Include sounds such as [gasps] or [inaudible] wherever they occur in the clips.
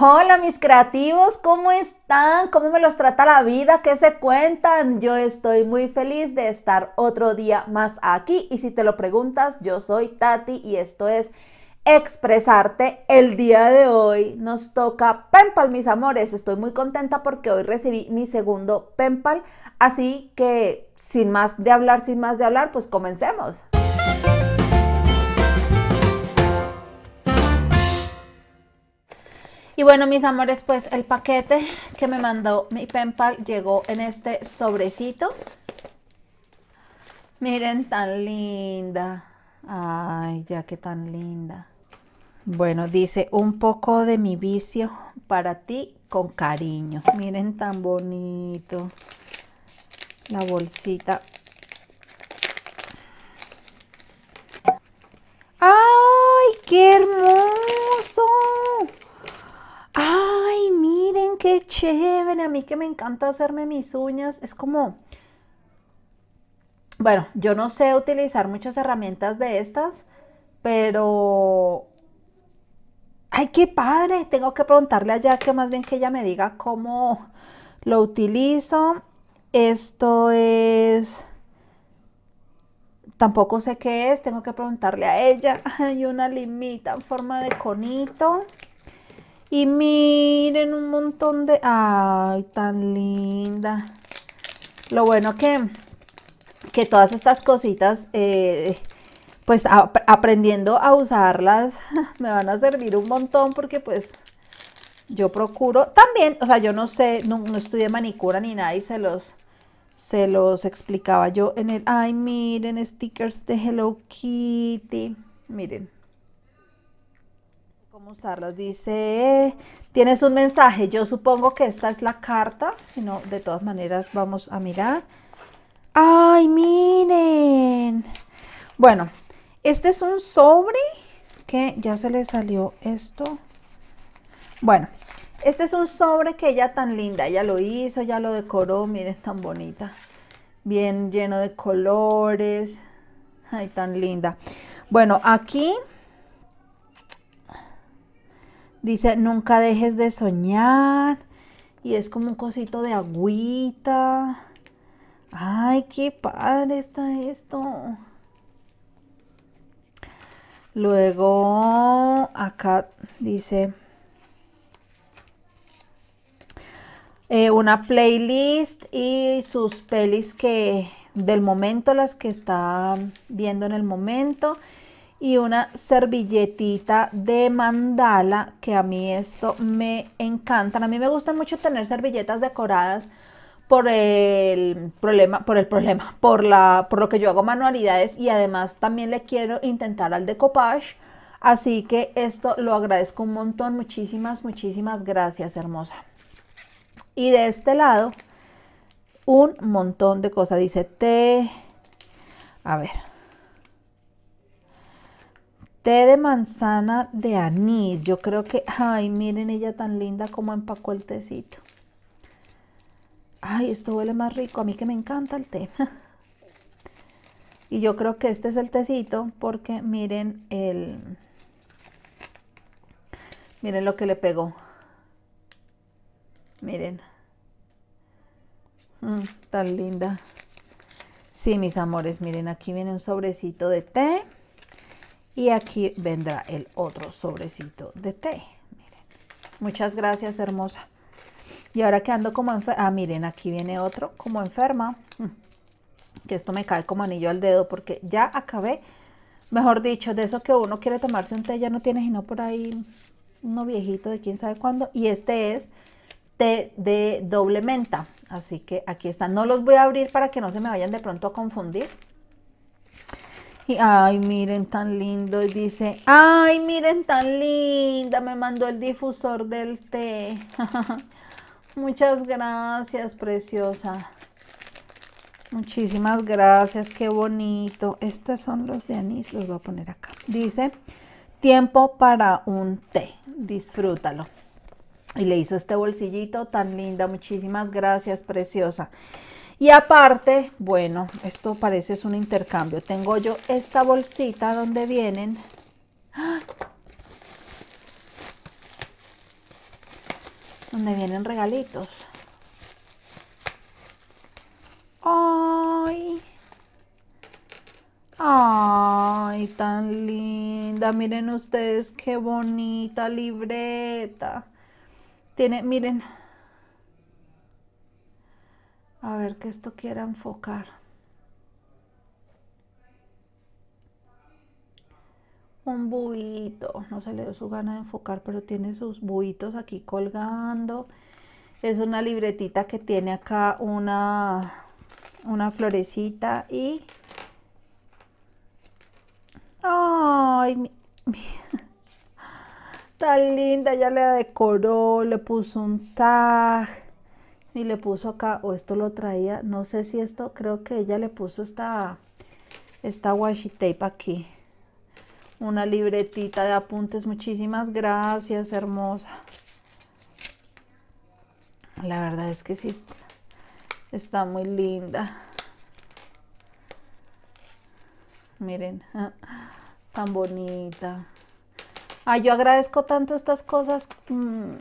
Hola mis creativos, ¿cómo están? ¿Cómo me los trata la vida? ¿Qué se cuentan? Yo estoy muy feliz de estar otro día más aquí y si te lo preguntas, yo soy Tati y esto es expresarte. El día de hoy nos toca PEMPAL, mis amores. Estoy muy contenta porque hoy recibí mi segundo PEMPAL. así que sin más de hablar, sin más de hablar, pues comencemos. Y bueno, mis amores, pues el paquete que me mandó mi Penpal llegó en este sobrecito. Miren, tan linda. Ay, ya que tan linda. Bueno, dice un poco de mi vicio para ti con cariño. Miren tan bonito. La bolsita que me encanta hacerme mis uñas, es como, bueno, yo no sé utilizar muchas herramientas de estas, pero... ¡Ay, qué padre! Tengo que preguntarle a que más bien que ella me diga cómo lo utilizo. Esto es... Tampoco sé qué es, tengo que preguntarle a ella. [laughs] Hay una limita en forma de conito. Y miren un montón de... ¡Ay, tan linda! Lo bueno que, que todas estas cositas, eh, pues aprendiendo a usarlas, [laughs] me van a servir un montón porque pues yo procuro también, o sea, yo no sé, no, no estudié manicura ni nada y se los, se los explicaba yo en el... ¡Ay, miren! Stickers de Hello Kitty. Miren cómo Dice, eh, tienes un mensaje. Yo supongo que esta es la carta, Si no, de todas maneras vamos a mirar. ¡Ay, miren! Bueno, este es un sobre que ya se le salió esto. Bueno, este es un sobre que ella tan linda, ella lo hizo, ya lo decoró, miren, tan bonita. Bien lleno de colores. Ay, tan linda. Bueno, aquí Dice, nunca dejes de soñar. Y es como un cosito de agüita. Ay, qué padre está esto. Luego, acá dice... Eh, una playlist y sus pelis que del momento, las que está viendo en el momento y una servilletita de mandala, que a mí esto me encantan. A mí me gusta mucho tener servilletas decoradas por el problema, por el problema, por, la, por lo que yo hago manualidades y además también le quiero intentar al decoupage. Así que esto lo agradezco un montón. Muchísimas, muchísimas gracias, hermosa. Y de este lado, un montón de cosas. Dice T. A ver, Té de manzana de anís. Yo creo que, ay, miren ella tan linda como empacó el tecito. Ay, esto huele más rico. A mí que me encanta el té. [laughs] y yo creo que este es el tecito porque miren el... Miren lo que le pegó. Miren. Mm, tan linda. Sí, mis amores, miren, aquí viene un sobrecito de té. Y aquí vendrá el otro sobrecito de té. Miren. Muchas gracias, hermosa. Y ahora que ando como enferma, ah, miren, aquí viene otro como enferma. Mm. Que esto me cae como anillo al dedo porque ya acabé. Mejor dicho, de eso que uno quiere tomarse un té, ya no tiene sino por ahí uno viejito de quién sabe cuándo. Y este es té de doble menta. Así que aquí están. No los voy a abrir para que no se me vayan de pronto a confundir. Y, ay, miren tan lindo. Y dice, ay, miren tan linda. Me mandó el difusor del té. [laughs] Muchas gracias, preciosa. Muchísimas gracias, qué bonito. Estos son los de anís, los voy a poner acá. Dice, tiempo para un té, disfrútalo. Y le hizo este bolsillito tan linda, muchísimas gracias, preciosa. Y aparte, bueno, esto parece es un intercambio. Tengo yo esta bolsita donde vienen. [gasps] Donde vienen regalitos. ¡Ay! ¡Ay, tan linda! Miren ustedes qué bonita libreta. Tiene, miren, a ver que esto quiera enfocar. Un buito, no se le dio su gana de enfocar, pero tiene sus buitos aquí colgando. Es una libretita que tiene acá una, una florecita y... ¡Ay! [laughs] tan linda, ya le decoró, le puso un tag y le puso acá, o esto lo traía, no sé si esto, creo que ella le puso esta, esta washi tape aquí. Una libretita de apuntes, muchísimas gracias, hermosa. La verdad es que sí, está, muy linda. Miren, ah, tan bonita. Ay, ah, yo agradezco tanto estas cosas. Mm,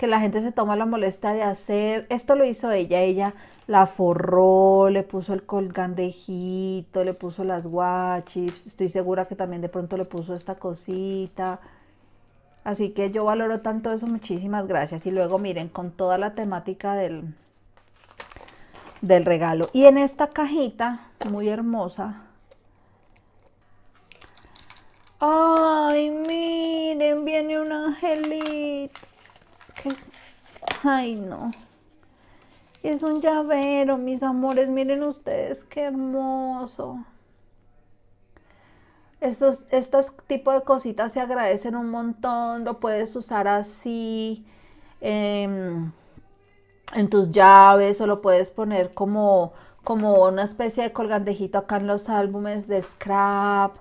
que la gente se toma la molestia de hacer. Esto lo hizo ella, ella la forró, le puso el colgandejito, le puso las guachis estoy segura que también de pronto le puso esta cosita. Así que yo valoro tanto eso, muchísimas gracias. Y luego miren, con toda la temática del, del regalo. Y en esta cajita, muy hermosa. Ay, miren, viene un angelito. Ay, no. Es un llavero, mis amores. Miren ustedes qué hermoso. Estos, estos tipos de cositas se agradecen un montón. Lo puedes usar así em, en, tus llaves o lo puedes poner como, como una especie de colgandejito acá en los álbumes de scrap.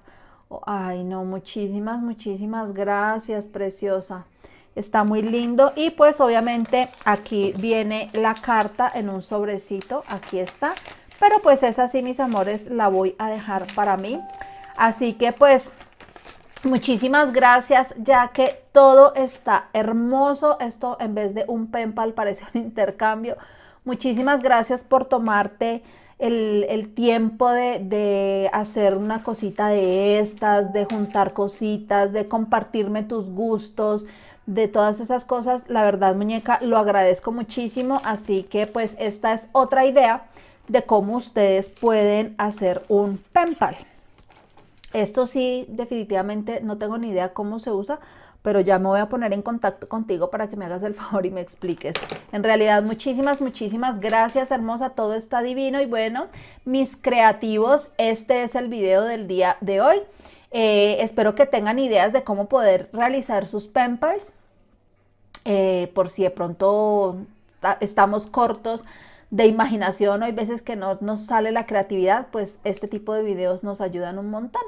Ay, no, muchísimas, muchísimas gracias, preciosa está muy lindo y pues obviamente aquí viene la carta en un sobrecito, aquí está, pero pues es así mis amores la voy a dejar para mí, así que pues Muchísimas gracias, ya que todo está hermoso. Esto en vez de un penpal parece un [laughs] intercambio. Muchísimas gracias por tomarte el, tiempo de, de, hacer una cosita de estas, de juntar cositas, de compartirme tus gustos, de todas esas cosas. La verdad, muñeca, lo agradezco muchísimo. Así que pues esta es otra idea de cómo ustedes pueden hacer un penpal. Esto sí, definitivamente no tengo ni idea cómo se usa, pero ya me voy a poner en contacto contigo para que me hagas el favor y me expliques. En realidad, muchísimas, muchísimas gracias, hermosa. Todo está divino y bueno, mis creativos, este es el video del día de hoy. Eh, espero que tengan ideas de cómo poder realizar sus penpals. Eh, por si de pronto estamos cortos de imaginación o hay veces que no nos sale la creatividad, pues este tipo de videos nos ayudan un montón.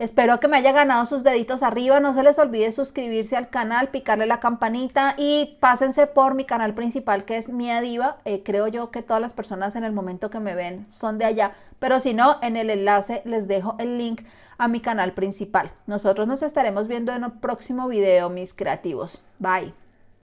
Espero que me haya ganado sus deditos arriba, no se les olvide suscribirse al canal, picarle la campanita y pásense por mi canal principal que es Mía Diva. Eh, creo yo que todas las personas en el momento que me ven son de allá, pero si no, en el enlace les dejo el link a mi canal principal. Nosotros nos estaremos viendo en un próximo video, mis creativos. Bye.